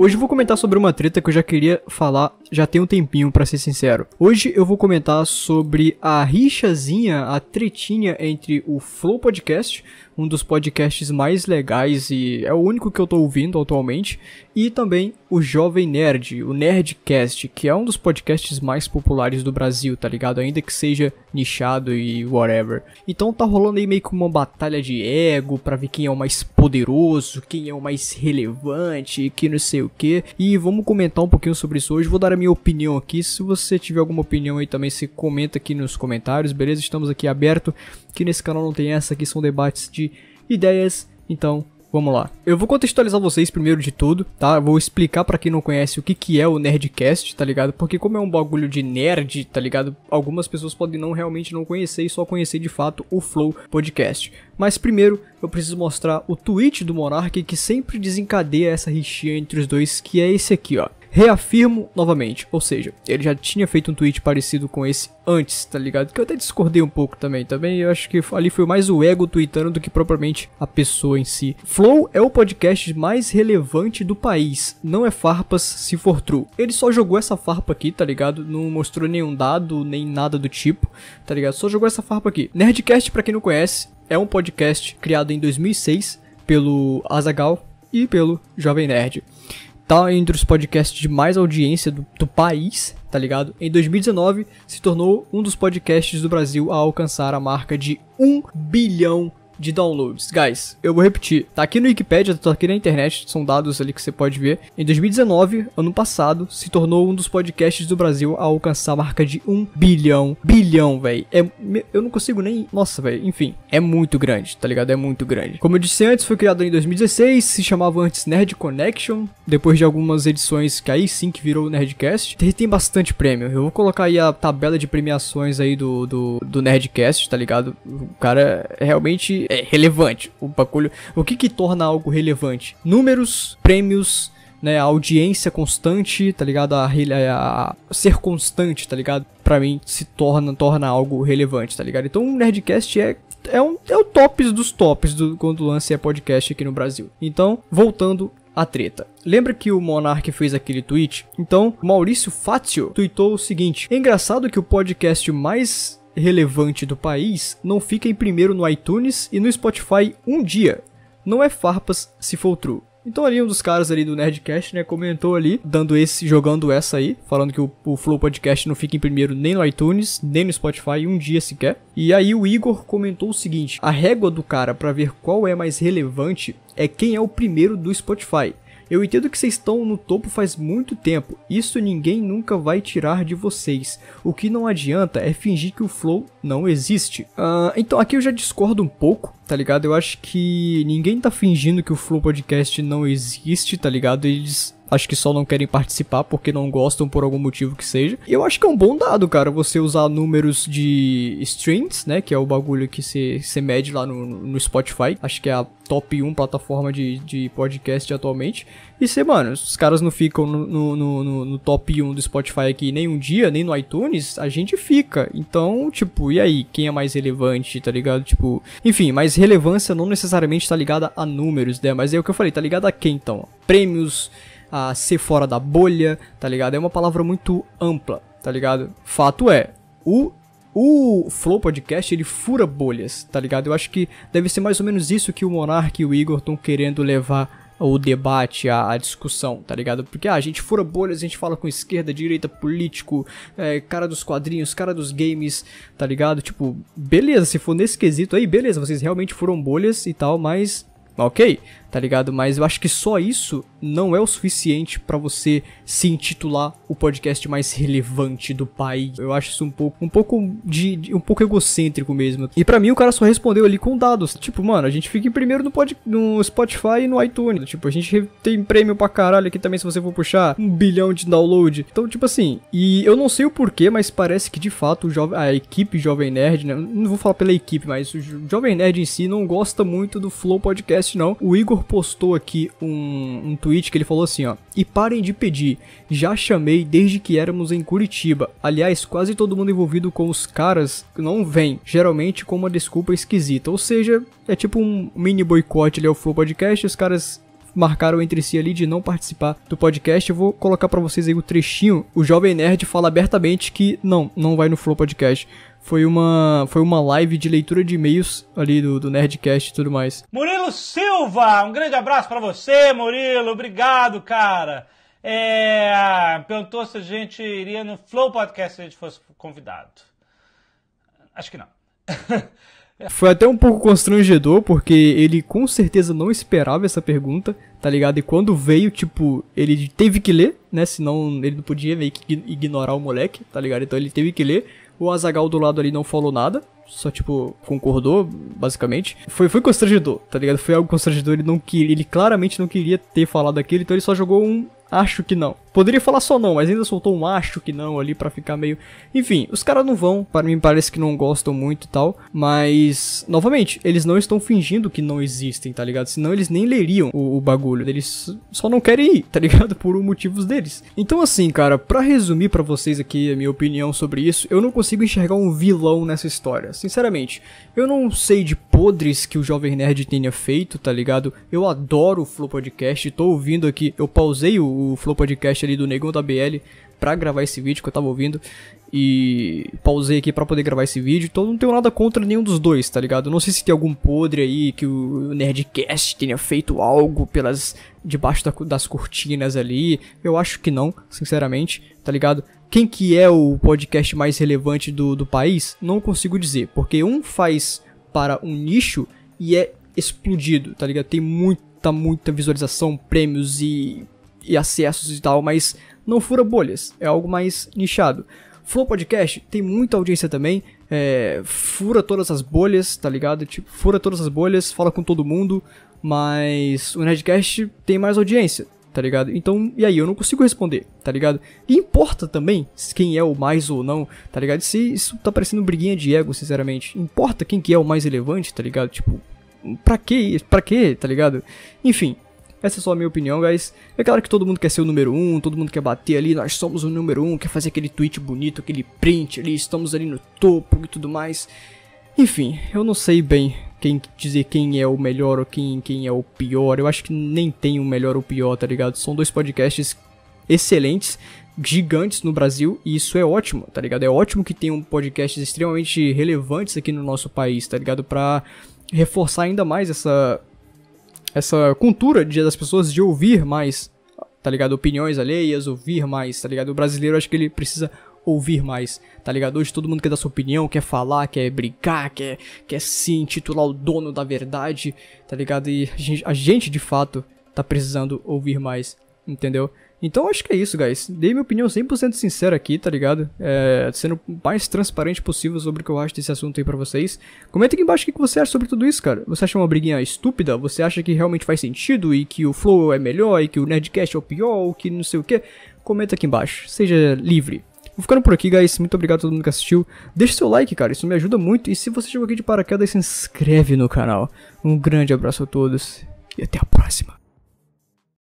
Hoje vou comentar sobre uma treta que eu já queria falar já tem um tempinho para ser sincero. Hoje eu vou comentar sobre a rixazinha, a tretinha entre o Flow Podcast, um dos podcasts mais legais e é o único que eu tô ouvindo atualmente, e também o Jovem Nerd, o Nerdcast, que é um dos podcasts mais populares do Brasil, tá ligado? Ainda que seja nichado e whatever. Então tá rolando aí meio que uma batalha de ego para ver quem é o mais poderoso, quem é o mais relevante, que não sei o que. E vamos comentar um pouquinho sobre isso hoje. Vou dar a minha opinião aqui. Se você tiver alguma opinião aí também, se comenta aqui nos comentários, beleza? Estamos aqui aberto, que nesse canal não tem essa, aqui são debates de ideias, então Vamos lá. Eu vou contextualizar vocês primeiro de tudo, tá? Eu vou explicar para quem não conhece o que, que é o Nerdcast, tá ligado? Porque como é um bagulho de nerd, tá ligado? Algumas pessoas podem não realmente não conhecer e só conhecer de fato o Flow Podcast. Mas primeiro, eu preciso mostrar o tweet do Monark que sempre desencadeia essa rixinha entre os dois, que é esse aqui, ó. Reafirmo novamente, ou seja, ele já tinha feito um tweet parecido com esse antes, tá ligado? Que eu até discordei um pouco também, também tá eu acho que ali foi mais o ego tweetando do que propriamente a pessoa em si. Flow é o podcast mais relevante do país, não é farpas se for true. Ele só jogou essa farpa aqui, tá ligado? Não mostrou nenhum dado, nem nada do tipo, tá ligado? Só jogou essa farpa aqui. Nerdcast, para quem não conhece, é um podcast criado em 2006 pelo Azagal e pelo Jovem Nerd tá entre os podcasts de mais audiência do, do, país, tá ligado? Em 2019, se tornou um dos podcasts do Brasil a alcançar a marca de 1 bilhão de downloads. Guys, eu vou repetir. Tá aqui no Wikipedia, tá aqui na internet, são dados ali que você pode ver. Em 2019, ano passado, se tornou um dos podcasts do Brasil a alcançar a marca de 1 bilhão. Bilhão, velho. É, eu não consigo nem. Nossa, velho. Enfim, é muito grande, tá ligado? É muito grande. Como eu disse antes, foi criado em 2016, se chamava antes Nerd Connection. Depois de algumas edições que aí sim que virou o Nerdcast. Tem bastante prêmio. Eu vou colocar aí a tabela de premiações aí do, do, do Nerdcast, tá ligado? O cara é realmente é relevante. O bagulho. O que que torna algo relevante? Números, prêmios, né? A audiência constante, tá ligado? A, a, a ser constante, tá ligado? Pra mim se torna, torna algo relevante, tá ligado? Então o Nerdcast é é, um, é o tops dos tops do, quando o lance é podcast aqui no Brasil. Então, voltando à treta. Lembra que o Monark fez aquele tweet? Então, Maurício Fátio tweetou o seguinte: é engraçado que o podcast mais relevante do país não fica em primeiro no iTunes e no Spotify um dia. Não é farpas se for true. Então ali um dos caras ali do Nerdcast, né, comentou ali, dando esse, jogando essa aí, falando que o, o, Flow Podcast não fica em primeiro nem no iTunes, nem no Spotify, um dia sequer. E aí o Igor comentou o seguinte: a régua do cara para ver qual é mais relevante é quem é o primeiro do Spotify. Eu entendo que vocês estão no topo faz muito tempo, isso ninguém nunca vai tirar de vocês. O que não adianta é fingir que o flow não existe. Uh, então aqui eu já discordo um pouco, tá ligado? Eu acho que ninguém tá fingindo que o Flow Podcast não existe, tá ligado? Eles acho que só não querem participar porque não gostam por algum motivo que seja. E eu acho que é um bom dado, cara, você usar números de streams, né, que é o bagulho que você mede lá no, no Spotify, acho que é a top 1 plataforma de, de podcast atualmente. E você, mano, os caras não ficam no, no, no, no top 1 do Spotify aqui nem um dia, nem no iTunes, a gente fica. Então, tipo, e aí? Quem é mais relevante, tá ligado? Tipo, enfim, mas relevância não necessariamente tá ligada a números, né? Mas é o que eu falei, tá ligada a quem então? Prêmios, a ser fora da bolha, tá ligado? É uma palavra muito ampla, tá ligado? Fato é, o o Flow Podcast, ele fura bolhas, tá ligado? Eu acho que deve ser mais ou menos isso que o Monark e o Igor estão querendo levar o debate, a, a, discussão, tá ligado? Porque ah, a gente fura bolhas, a gente fala com esquerda, direita, político, é, cara dos quadrinhos, cara dos games, tá ligado? Tipo, beleza, se for nesse quesito aí, beleza, vocês realmente furam bolhas e tal, mas ok, tá ligado? Mas eu acho que só isso não é o suficiente para você se intitular o podcast mais relevante do país. Eu acho isso um pouco, um pouco de, de um pouco egocêntrico mesmo. E para mim o cara só respondeu ali com dados, tipo, mano, a gente fica em primeiro no, pod, no Spotify e no iTunes, tipo, a gente tem prêmio pra caralho aqui também se você for puxar um bilhão de download. Então, tipo assim, e eu não sei o porquê, mas parece que de fato o jovem, a equipe Jovem Nerd, né? Não vou falar pela equipe, mas o Jovem Nerd em si não gosta muito do Flow Podcast não. O Igor Igor postou aqui um, um tweet que ele falou assim, ó. E parem de pedir, já chamei desde que éramos em Curitiba. Aliás, quase todo mundo envolvido com os caras não vem, geralmente com uma desculpa esquisita. Ou seja, é tipo um mini boicote ali ao Flow Podcast, os caras marcaram entre si ali de não participar do podcast. Eu vou colocar para vocês aí o trechinho. O Jovem Nerd fala abertamente que não, não vai no Flow Podcast. Foi uma, foi uma live de leitura de e-mails ali do, do Nerdcast e tudo mais. Murilo Silva, um grande abraço para você, Murilo. Obrigado, cara. É, perguntou se a gente iria no Flow Podcast se a gente fosse convidado. Acho que não. Foi até um pouco constrangedor, porque ele com certeza não esperava essa pergunta, tá ligado? E quando veio, tipo, ele teve que ler, né? Senão ele não podia meio que ignorar o moleque, tá ligado? Então ele teve que ler. O Azagal do lado ali não falou nada, só, tipo, concordou, basicamente. Foi, foi constrangedor, tá ligado? Foi algo constrangedor, ele não queria, ele claramente não queria ter falado aquilo, então ele só jogou um acho que não. Poderia falar só não, mas ainda soltou um acho que não ali para ficar meio. Enfim, os caras não vão, para mim parece que não gostam muito e tal, mas novamente, eles não estão fingindo que não existem, tá ligado? Senão eles nem leriam o, o bagulho, eles só não querem ir, tá ligado? Por motivos deles. Então assim, cara, para resumir para vocês aqui a minha opinião sobre isso, eu não consigo enxergar um vilão nessa história, Sinceramente, eu não sei de podres que o Jovem Nerd tenha feito, tá ligado? Eu adoro o Flow Podcast, tô ouvindo aqui. Eu pausei o, o Flow Podcast ali do Negão da BL para gravar esse vídeo que eu tava ouvindo e pausei aqui para poder gravar esse vídeo, então não tenho nada contra nenhum dos dois, tá ligado? Não sei se tem algum podre aí que o Nerdcast tenha feito algo pelas debaixo da, das cortinas ali. Eu acho que não, sinceramente, tá ligado? Quem que é o podcast mais relevante do, do país? Não consigo dizer, porque um faz para um nicho e é explodido, tá ligado? Tem muita, muita visualização, prêmios e, e acessos e tal, mas não fura bolhas, é algo mais nichado. Flow Podcast tem muita audiência também, é, fura todas as bolhas, tá ligado? Tipo, fura todas as bolhas, fala com todo mundo, mas o Nerdcast tem mais audiência, tá ligado? Então, e aí, eu não consigo responder, tá ligado? E importa também quem é o mais ou não, tá ligado? Se isso tá parecendo briguinha de ego, sinceramente. Importa quem que é o mais relevante, tá ligado? Tipo, pra que, pra que, tá ligado? Enfim, essa é só a minha opinião, guys. É claro que todo mundo quer ser o número 1, um, todo mundo quer bater ali, nós somos o número 1, um, quer fazer aquele tweet bonito, aquele print ali, estamos ali no topo e tudo mais. Enfim, eu não sei bem quem dizer quem é o melhor ou quem, quem é o pior. Eu acho que nem tem o um melhor ou pior, tá ligado? São dois podcasts excelentes, gigantes no Brasil, e isso é ótimo, tá ligado? É ótimo que tenham podcasts extremamente relevantes aqui no nosso país, tá ligado? Pra reforçar ainda mais essa essa cultura de, das pessoas de ouvir mais, tá ligado? Opiniões alheias, ouvir mais, tá ligado? O brasileiro acho que ele precisa ouvir mais, tá ligado? Hoje todo mundo quer dar sua opinião, quer falar, quer brigar, quer, quer se intitular o dono da verdade, tá ligado? E a gente, a gente de fato tá precisando ouvir mais, entendeu? Então acho que é isso, guys. Dei minha opinião 100% sincera aqui, tá ligado? É, sendo o mais transparente possível sobre o que eu acho desse assunto aí pra vocês. Comenta aqui embaixo o que você acha sobre tudo isso, cara. Você acha uma briguinha estúpida? Você acha que realmente faz sentido e que o Flow é melhor e que o Nerdcast é o pior ou que não sei o que? Comenta aqui embaixo. Seja livre. Vou ficando por aqui, guys. Muito obrigado a todo mundo que assistiu. Deixe seu like, cara. Isso me ajuda muito. E se você chegou aqui de paraquedas, se inscreve no canal. Um grande abraço a todos e até a próxima.